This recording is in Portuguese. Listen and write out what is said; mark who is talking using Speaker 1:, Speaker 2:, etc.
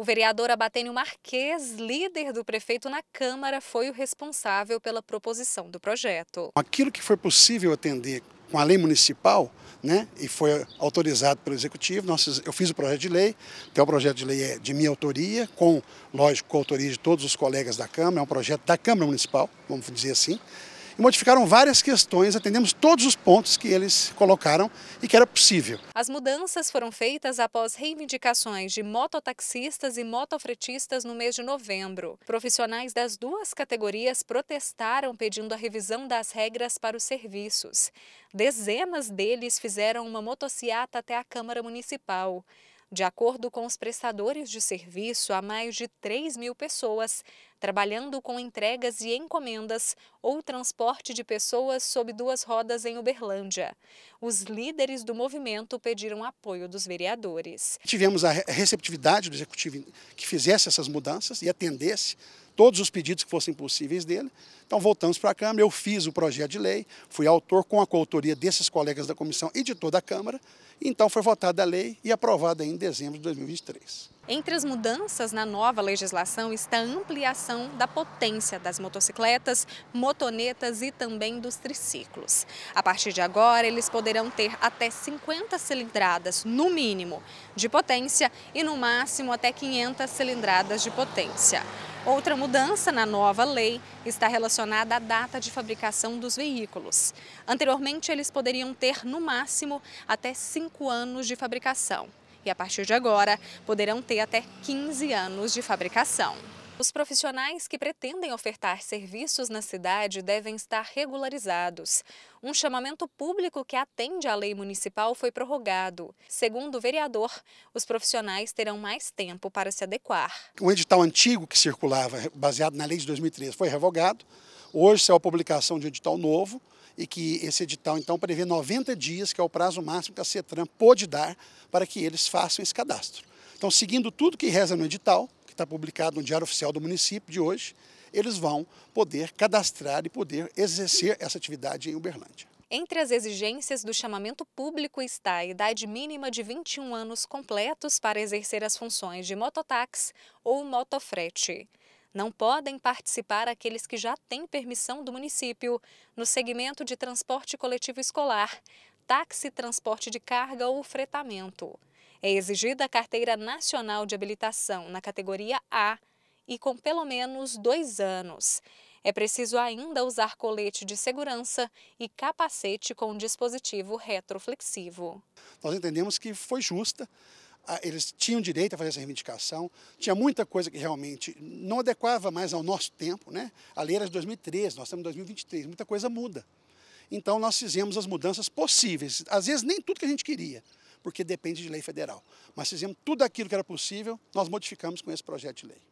Speaker 1: O vereador Abatênio Marques, líder do prefeito na Câmara, foi o responsável pela proposição do projeto.
Speaker 2: Aquilo que foi possível atender com a lei municipal, né, e foi autorizado pelo executivo, nós, eu fiz o projeto de lei, então o projeto de lei é de minha autoria, com, lógico, com a autoria de todos os colegas da Câmara, é um projeto da Câmara Municipal, vamos dizer assim, modificaram várias questões, atendemos todos os pontos que eles colocaram e que era possível.
Speaker 1: As mudanças foram feitas após reivindicações de mototaxistas e motofretistas no mês de novembro. Profissionais das duas categorias protestaram pedindo a revisão das regras para os serviços. Dezenas deles fizeram uma motociata até a Câmara Municipal. De acordo com os prestadores de serviço, há mais de 3 mil pessoas trabalhando com entregas e encomendas ou transporte de pessoas sob duas rodas em Uberlândia. Os líderes do movimento pediram apoio dos vereadores.
Speaker 2: Tivemos a receptividade do executivo que fizesse essas mudanças e atendesse todos os pedidos que fossem possíveis dele. Então voltamos para a Câmara, eu fiz o projeto de lei, fui autor com a coautoria desses colegas da comissão e de toda a Câmara, então foi votada a lei e aprovada em dezembro de 2023.
Speaker 1: Entre as mudanças na nova legislação está a ampliação da potência das motocicletas, motonetas e também dos triciclos. A partir de agora, eles poderão ter até 50 cilindradas, no mínimo, de potência e no máximo até 500 cilindradas de potência. Outra mudança na nova lei está relacionada à data de fabricação dos veículos. Anteriormente, eles poderiam ter, no máximo, até 5 anos de fabricação. E a partir de agora, poderão ter até 15 anos de fabricação. Os profissionais que pretendem ofertar serviços na cidade devem estar regularizados. Um chamamento público que atende à lei municipal foi prorrogado. Segundo o vereador, os profissionais terão mais tempo para se adequar.
Speaker 2: O edital antigo que circulava, baseado na lei de 2013, foi revogado. Hoje é a publicação de um edital novo e que esse edital então prevê 90 dias, que é o prazo máximo que a CETRAN pode dar para que eles façam esse cadastro. Então, seguindo tudo que reza no edital, está publicado no Diário Oficial do município de hoje, eles vão poder cadastrar e poder exercer essa atividade em Uberlândia.
Speaker 1: Entre as exigências do chamamento público está a idade mínima de 21 anos completos para exercer as funções de mototáxi ou motofrete. Não podem participar aqueles que já têm permissão do município no segmento de transporte coletivo escolar, táxi, transporte de carga ou fretamento. É exigida a carteira nacional de habilitação na categoria A e com pelo menos dois anos. É preciso ainda usar colete de segurança e capacete com dispositivo retroflexivo.
Speaker 2: Nós entendemos que foi justa ah, eles tinham direito a fazer essa reivindicação. Tinha muita coisa que realmente não adequava mais ao nosso tempo, né? A lei era de 2013, nós estamos em 2023, muita coisa muda. Então nós fizemos as mudanças possíveis. Às vezes nem tudo que a gente queria, porque depende de lei federal. Mas fizemos tudo aquilo que era possível, nós modificamos com esse projeto de lei.